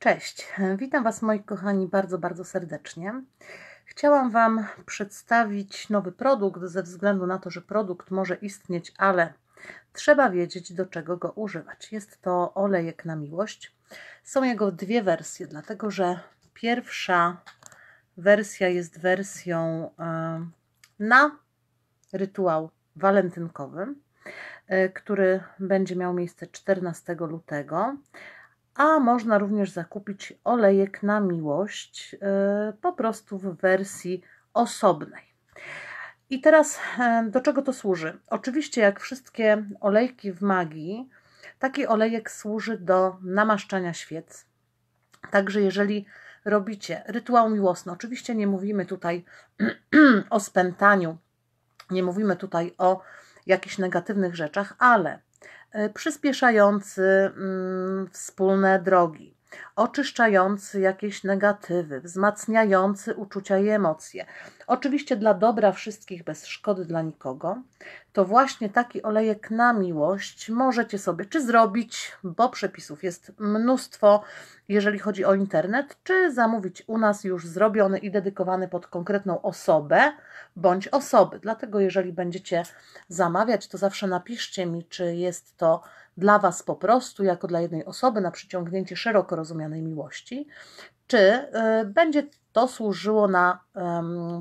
Cześć, witam Was moi kochani bardzo, bardzo serdecznie. Chciałam Wam przedstawić nowy produkt ze względu na to, że produkt może istnieć, ale trzeba wiedzieć do czego go używać. Jest to olejek na miłość. Są jego dwie wersje, dlatego że pierwsza wersja jest wersją e, na rytuał walentynkowy, e, który będzie miał miejsce 14 lutego, a można również zakupić olejek na miłość y, po prostu w wersji osobnej. I teraz e, do czego to służy? Oczywiście, jak wszystkie olejki w magii, taki olejek służy do namaszczania świec. Także jeżeli robicie rytuał miłosny, oczywiście nie mówimy tutaj o spętaniu, nie mówimy tutaj o jakichś negatywnych rzeczach, ale E, przyspieszający mm, wspólne drogi oczyszczający jakieś negatywy, wzmacniający uczucia i emocje. Oczywiście dla dobra wszystkich, bez szkody dla nikogo, to właśnie taki olejek na miłość możecie sobie czy zrobić, bo przepisów jest mnóstwo, jeżeli chodzi o internet, czy zamówić u nas już zrobiony i dedykowany pod konkretną osobę bądź osoby. Dlatego, jeżeli będziecie zamawiać, to zawsze napiszcie mi, czy jest to dla Was po prostu, jako dla jednej osoby, na przyciągnięcie szeroko rozumianej miłości, czy y, będzie to służyło na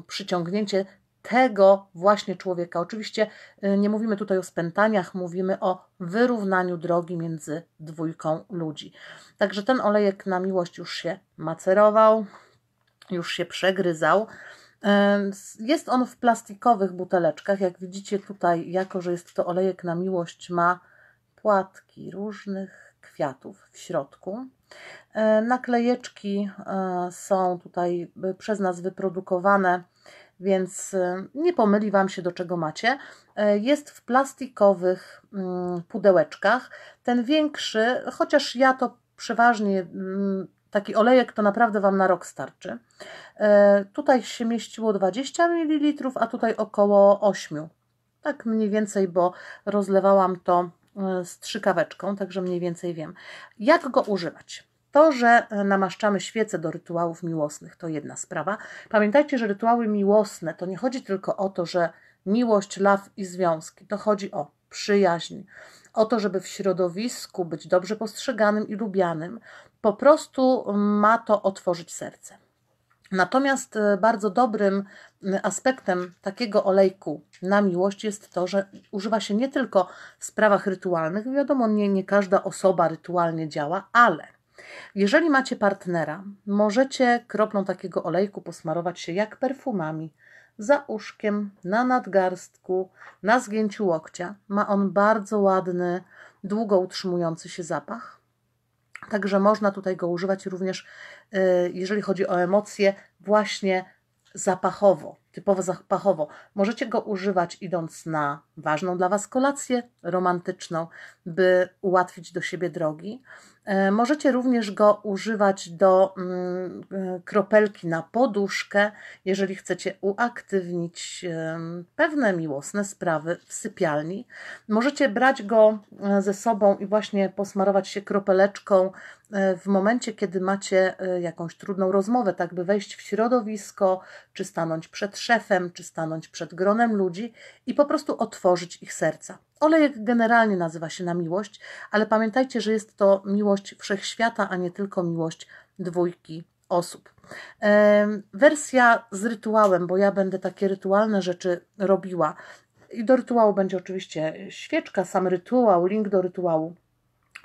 przyciągnięcie tego właśnie człowieka. Oczywiście y, nie mówimy tutaj o spętaniach, mówimy o wyrównaniu drogi między dwójką ludzi. Także ten olejek na miłość już się macerował, już się przegryzał. Jest on w plastikowych buteleczkach. Jak widzicie tutaj, jako że jest to olejek na miłość, ma płatki różnych kwiatów w środku. E, naklejeczki e, są tutaj e, przez nas wyprodukowane, więc nie pomyli Wam się do czego macie. Jest w plastikowych mm, pudełeczkach. Ten większy, chociaż ja to przeważnie mm, taki olejek to naprawdę Wam na rok starczy. Tutaj się mieściło 20 ml, a tutaj około 8. Tak mniej więcej, bo rozlewałam to strzykaweczką, e, także mniej więcej wiem. Jak go używać? To, że e, namaszczamy świece do rytuałów miłosnych, to jedna sprawa. Pamiętajcie, że rytuały miłosne to nie chodzi tylko o to, że miłość, love i związki. To chodzi o przyjaźń, o to, żeby w środowisku być dobrze postrzeganym i lubianym. Po prostu ma to otworzyć serce. Natomiast e, bardzo dobrym aspektem takiego olejku na miłość jest to, że używa się nie tylko w sprawach rytualnych, wiadomo, nie, nie każda osoba rytualnie działa, ale jeżeli macie partnera, możecie kropną takiego olejku posmarować się jak perfumami, za uszkiem, na nadgarstku, na zgięciu łokcia. Ma on bardzo ładny, długo utrzymujący się zapach. Także można tutaj go używać również, y, jeżeli chodzi o emocje, właśnie zapachowo, typowo zapachowo. Możecie go używać idąc na ważną dla Was kolację romantyczną, by ułatwić do siebie drogi. E, możecie również go używać do mm, e, kropelki na poduszkę, jeżeli chcecie uaktywnić pewne miłosne sprawy w sypialni. Możecie brać go e, ze sobą i właśnie posmarować się kropeleczką w momencie, kiedy macie jakąś trudną rozmowę, tak by wejść w środowisko, czy stanąć przed szefem, czy stanąć przed gronem ludzi i po prostu otworzyć ich serca. Olejek generalnie nazywa się na miłość, ale pamiętajcie, że jest to miłość wszechświata, a nie tylko miłość dwójki osób. Wersja z rytuałem, bo ja będę takie rytualne rzeczy robiła. I do rytuału będzie oczywiście świeczka, sam rytuał, link do rytuału.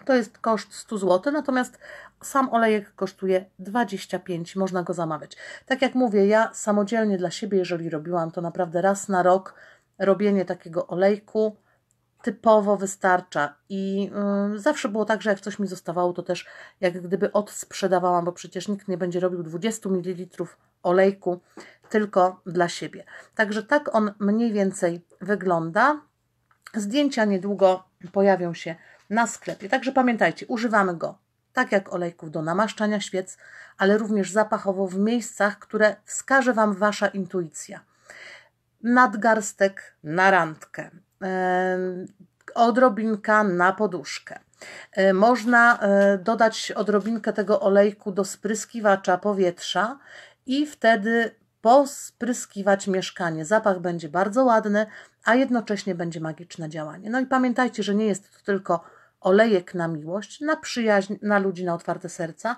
To jest koszt 100 zł, natomiast sam olejek kosztuje 25, można go zamawiać. Tak jak mówię, ja samodzielnie dla siebie, jeżeli robiłam to naprawdę raz na rok, robienie takiego olejku, typowo wystarcza. I y, zawsze było tak, że jak coś mi zostawało, to też jak gdyby odsprzedawałam, bo przecież nikt nie będzie robił 20 ml olejku tylko dla siebie. Także tak on mniej więcej wygląda. Zdjęcia niedługo pojawią się na sklepie. Także pamiętajcie, używamy go tak jak olejków do namaszczania świec, ale również zapachowo w miejscach, które wskaże Wam Wasza intuicja. Nadgarstek na randkę, odrobinka na poduszkę. E, można e, dodać odrobinkę tego olejku do spryskiwacza powietrza i wtedy pospryskiwać mieszkanie. Zapach będzie bardzo ładny, a jednocześnie będzie magiczne działanie. No i pamiętajcie, że nie jest to tylko olejek na miłość, na przyjaźń, na ludzi, na otwarte serca.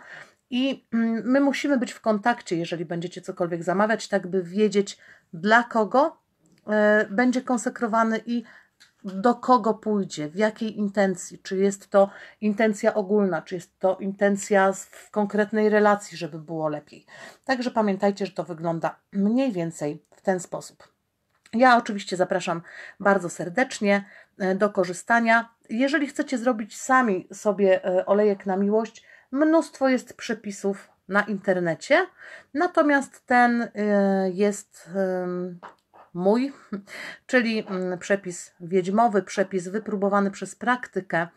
I mm, my musimy być w kontakcie, jeżeli będziecie cokolwiek zamawiać, tak by wiedzieć dla kogo E, będzie konsekrowany i do kogo pójdzie, w jakiej intencji, czy jest to intencja ogólna, czy jest to intencja w konkretnej relacji, żeby było lepiej. Także pamiętajcie, że to wygląda mniej więcej w ten sposób. Ja oczywiście zapraszam bardzo serdecznie e, do korzystania. Jeżeli chcecie zrobić sami sobie e, olejek na miłość, mnóstwo jest przepisów na internecie, natomiast ten jest mój, czyli mm, przepis wiedźmowy, przepis wypróbowany przez praktykę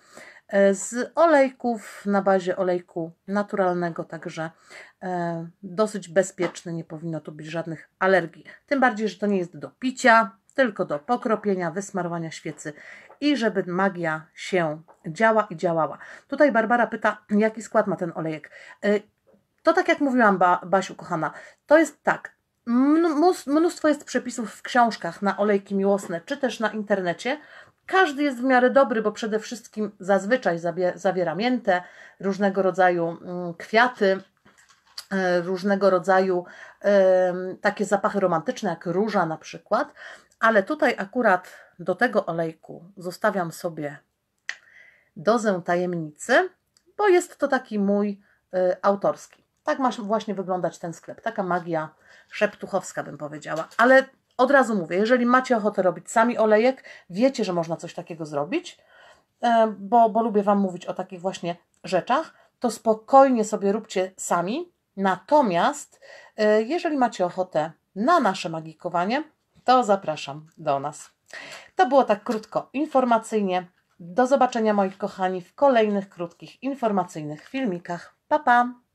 e, z olejków na bazie olejku naturalnego, także e, dosyć bezpieczny, nie powinno tu być żadnych alergii. Tym bardziej, że to nie jest do picia, tylko do pokropienia, wysmarowania świecy i żeby magia się działa i działała. Tutaj Barbara pyta, jaki skład ma ten olejek. E, to tak jak mówiłam, ba Basiu kochana, to jest tak, Mnóstwo jest przepisów w książkach na olejki miłosne, czy też na internecie. Każdy jest w miarę dobry, bo przede wszystkim zazwyczaj zawiera miętę, różnego rodzaju mm, kwiaty, e, różnego rodzaju takie zapachy romantyczne, jak róża na przykład. Ale tutaj akurat do tego olejku zostawiam sobie dozę tajemnicy, bo jest to taki mój e, autorski. Tak ma właśnie wyglądać ten sklep. Taka magia szeptuchowska bym powiedziała. Ale od razu mówię, jeżeli macie ochotę robić sami olejek, wiecie, że można coś takiego zrobić, e, bo, bo lubię Wam mówić o takich właśnie rzeczach, to spokojnie sobie róbcie sami. Natomiast e, jeżeli macie ochotę na nasze magikowanie, to zapraszam do nas. To było tak krótko informacyjnie. Do zobaczenia moi kochani w kolejnych krótkich informacyjnych filmikach. Pa pa!